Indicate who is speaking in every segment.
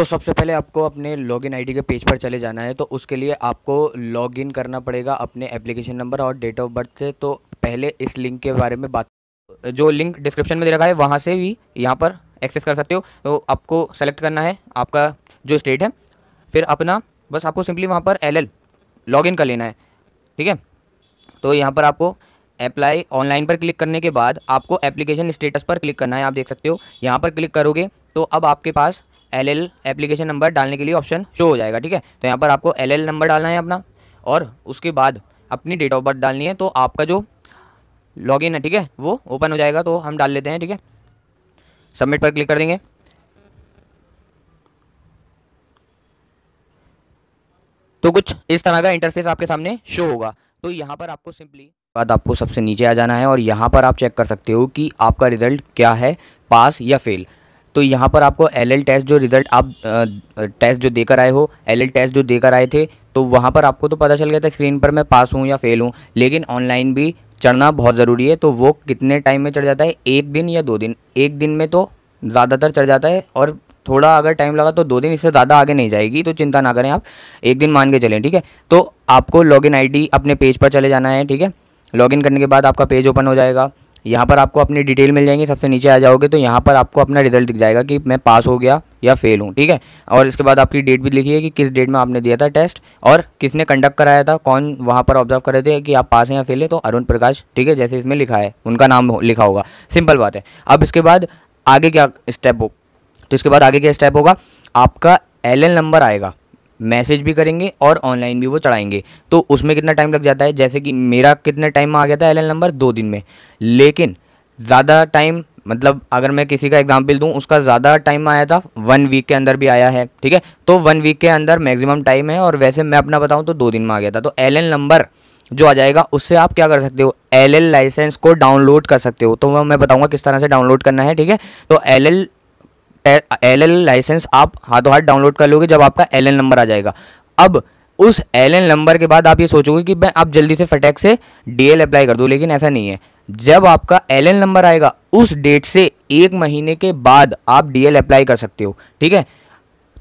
Speaker 1: तो सबसे पहले आपको अपने लॉगिन आईडी के पेज पर चले जाना है तो उसके लिए आपको लॉगिन करना पड़ेगा अपने एप्लीकेशन नंबर और डेट ऑफ बर्थ से तो पहले इस लिंक के बारे में बात जो लिंक डिस्क्रिप्शन में दे रखा है वहाँ से भी यहाँ पर एक्सेस कर सकते हो तो आपको सेलेक्ट करना है आपका जो स्टेट है फिर अपना बस आपको सिंपली वहाँ पर एल एल इन कर लेना है ठीक है तो यहाँ पर आपको अप्लाई ऑनलाइन पर क्लिक करने के बाद आपको एप्लीकेशन स्टेटस पर क्लिक करना है आप देख सकते हो यहाँ पर क्लिक करोगे तो अब आपके पास एल एल एप्लीकेशन नंबर डालने के लिए ऑप्शन शो हो जाएगा ठीक है तो यहाँ पर आपको एल एल नंबर डालना है अपना और उसके बाद अपनी डेट ऑफ बर्थ डालनी है तो आपका जो लॉगिन है ठीक है वो ओपन हो जाएगा तो हम डाल लेते हैं ठीक है सबमिट पर क्लिक कर देंगे तो कुछ इस तरह का इंटरफेस आपके सामने शो होगा तो यहाँ पर आपको सिंपली बाद आपको सबसे नीचे आ जाना है और यहाँ पर आप चेक कर सकते हो कि आपका रिजल्ट क्या है पास या फेल तो यहाँ पर आपको एल टेस्ट जो रिज़ल्ट आप टेस्ट जो देकर आए हो एल टेस्ट जो देकर आए थे तो वहाँ पर आपको तो पता चल गया था स्क्रीन पर मैं पास हूँ या फेल हूँ लेकिन ऑनलाइन भी चढ़ना बहुत ज़रूरी है तो वो कितने टाइम में चढ़ जाता है एक दिन या दो दिन एक दिन में तो ज़्यादातर चढ़ जाता है और थोड़ा अगर टाइम लगा तो दो दिन इससे ज़्यादा आगे नहीं जाएगी तो चिंता ना करें आप एक दिन मान के चलें ठीक है तो आपको लॉगिन आईडी अपने पेज पर चले जाना है ठीक है लॉगिन करने के बाद आपका पेज ओपन हो जाएगा यहाँ पर आपको अपनी डिटेल मिल जाएंगी सबसे नीचे आ जाओगे तो यहाँ पर आपको अपना रिजल्ट दिख जाएगा कि मैं पास हो गया या फेल हूँ ठीक है और इसके बाद आपकी डेट भी लिखी है कि किस डेट में आपने दिया था टेस्ट और किसने कंडक्ट कराया था कौन वहाँ पर ऑब्जर्व कर रहे थे कि आप पास हैं या फेल हैं तो अरुण प्रकाश ठीक है जैसे इसमें लिखा है उनका नाम लिखा होगा सिंपल बात है अब इसके बाद आगे क्या स्टेप हो तो इसके बाद आगे क्या स्टेप होगा आपका एल नंबर आएगा मैसेज भी करेंगे और ऑनलाइन भी वो चढ़ाएंगे तो उसमें कितना टाइम लग जाता है जैसे कि मेरा कितने टाइम में आ गया था एल नंबर दो दिन में लेकिन ज़्यादा टाइम मतलब अगर मैं किसी का एग्जाम्पल दूं उसका ज़्यादा टाइम आया था वन वीक के अंदर भी आया है ठीक है तो वन वीक के अंदर मैक्सिमम टाइम है और वैसे मैं अपना बताऊँ तो दो दिन में आ गया था तो एल नंबर जो आ जाएगा उससे आप क्या कर सकते हो एल लाइसेंस को डाउनलोड कर सकते हो तो मैं बताऊँगा किस तरह से डाउनलोड करना है ठीक है तो एल एल एल लाइसेंस आप हाथों हाथ डाउनलोड कर लोगे जब आपका एल नंबर आ जाएगा अब उस एल नंबर के बाद आप ये सोचोगे कि मैं आप जल्दी से फटैक से एल अप्लाई कर दूँ लेकिन ऐसा नहीं है जब आपका एल नंबर आएगा उस डेट से एक महीने के बाद आप एल अप्लाई कर सकते हो ठीक है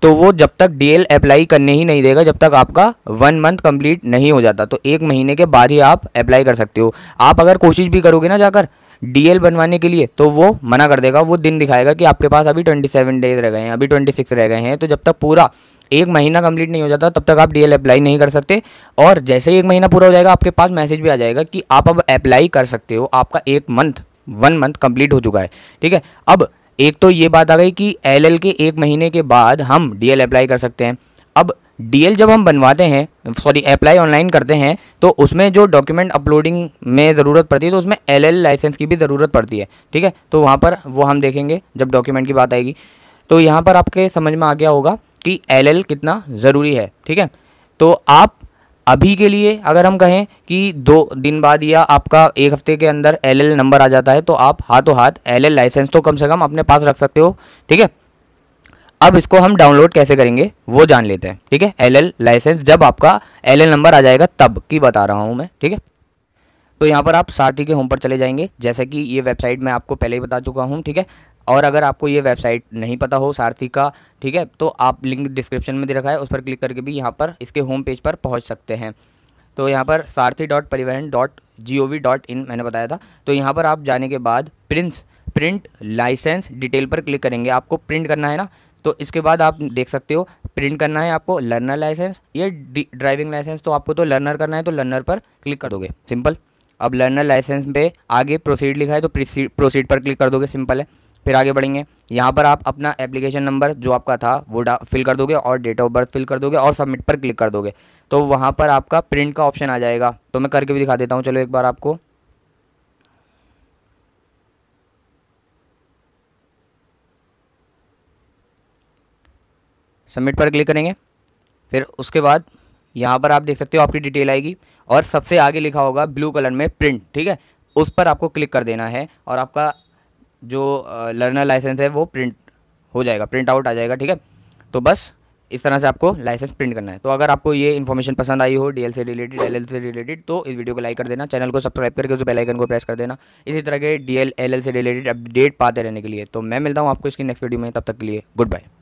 Speaker 1: तो वो जब तक एल अप्लाई करने ही नहीं देगा जब तक आपका वन मंथ कंप्लीट नहीं हो जाता तो एक महीने के बाद ही आप अप्लाई कर सकते हो आप अगर कोशिश भी करोगे ना जाकर डीएल बनवाने के लिए तो वो मना कर देगा वो दिन दिखाएगा कि आपके पास अभी ट्वेंटी सेवन डेज रह गए हैं अभी ट्वेंटी सिक्स रह गए हैं तो जब तक पूरा एक महीना कंप्लीट नहीं हो जाता तब तक आप डीएल अप्लाई नहीं कर सकते और जैसे ही एक महीना पूरा हो जाएगा आपके पास मैसेज भी आ जाएगा कि आप अब अप्लाई कर सकते हो आपका एक मंथ वन मंथ कंप्लीट हो चुका है ठीक है अब एक तो ये बात आ गई कि एल के एक महीने के बाद हम डी अप्लाई कर सकते हैं अब डीएल जब हम बनवाते हैं सॉरी अप्लाई ऑनलाइन करते हैं तो उसमें जो डॉक्यूमेंट अपलोडिंग में ज़रूरत पड़ती है तो उसमें एलएल लाइसेंस की भी ज़रूरत पड़ती है ठीक है तो वहाँ पर वो हम देखेंगे जब डॉक्यूमेंट की बात आएगी तो यहाँ पर आपके समझ में आ गया होगा कि एल कितना ज़रूरी है ठीक है तो आप अभी के लिए अगर हम कहें कि दो दिन बाद या आपका एक हफ्ते के अंदर एलएल नंबर आ जाता है तो आप हाथों हाथ एलएल लाइसेंस तो कम से कम अपने पास रख सकते हो ठीक है अब इसको हम डाउनलोड कैसे करेंगे वो जान लेते हैं ठीक है एल एल लाइसेंस जब आपका एल एल नंबर आ जाएगा तब की बता रहा हूँ मैं ठीक है तो यहाँ पर आप सारथी के होम पर चले जाएंगे जैसे कि ये वेबसाइट मैं आपको पहले ही बता चुका हूँ ठीक है और अगर आपको ये वेबसाइट नहीं पता हो सारथी का ठीक है तो आप लिंक डिस्क्रिप्शन में दे रखा है उस पर क्लिक करके भी यहाँ पर इसके होम पेज पर पहुँच सकते हैं तो यहाँ पर Sarathi dot Parivahan dot G O V dot in मैंने बताया था तो यहाँ पर आप जाने के बाद प्रिंस प्रिंट लाइसेंस डिटेल पर क्लिक करेंगे आपको प्रिंट करना है ना तो इसके बाद आप देख सकते हो प्रिंट करना है आपको लर्नर लाइसेंस ये ड्राइविंग लाइसेंस तो आपको तो लर्नर करना है तो लर्नर पर क्लिक कर दोगे सिंपल अब लर्नर लाइसेंस पे आगे प्रोसीड लिखा है तो प्रोसीड पर क्लिक कर दोगे सिंपल है फिर आगे बढ़ेंगे यहाँ पर आप अपना एप्लीकेशन नंबर जो आपका था वो फिल कर दोगे और डेट ऑफ बर्थ फिल कर दोगे और सबमिट पर क्लिक कर दोगे तो वहाँ पर आपका प्रिंट का ऑप्शन आ जाएगा तो मैं करके भी दिखा देता हूँ चलो एक बार आपको सबमिट पर क्लिक करेंगे फिर उसके बाद यहाँ पर आप देख सकते हो आपकी डिटेल आएगी और सबसे आगे लिखा होगा ब्लू कलर में प्रिंट ठीक है उस पर आपको क्लिक कर देना है और आपका जो लर्नर लाइसेंस है वो प्रिंट हो जाएगा प्रिंट आउट आ जाएगा ठीक है तो बस इस तरह से आपको लाइसेंस प्रिंट करना है तो अगर आपको ये इन्फॉर्मेशन पसंद आई हो डीएल से रिलेटेड एलएल से रिलेटेड तो इस वीडियो को लाइक कर देना चैनल को सब्सक्राइब करके उस बेलाइकन को प्रेस कर देना इसी तरह के डीएल एलएल से रिलेटेड अपडेट पाते रहने के लिए तो मैं मिलता हूँ आपको इसकी नेक्स्ट वीडियो में तब तक के लिए गुड बाय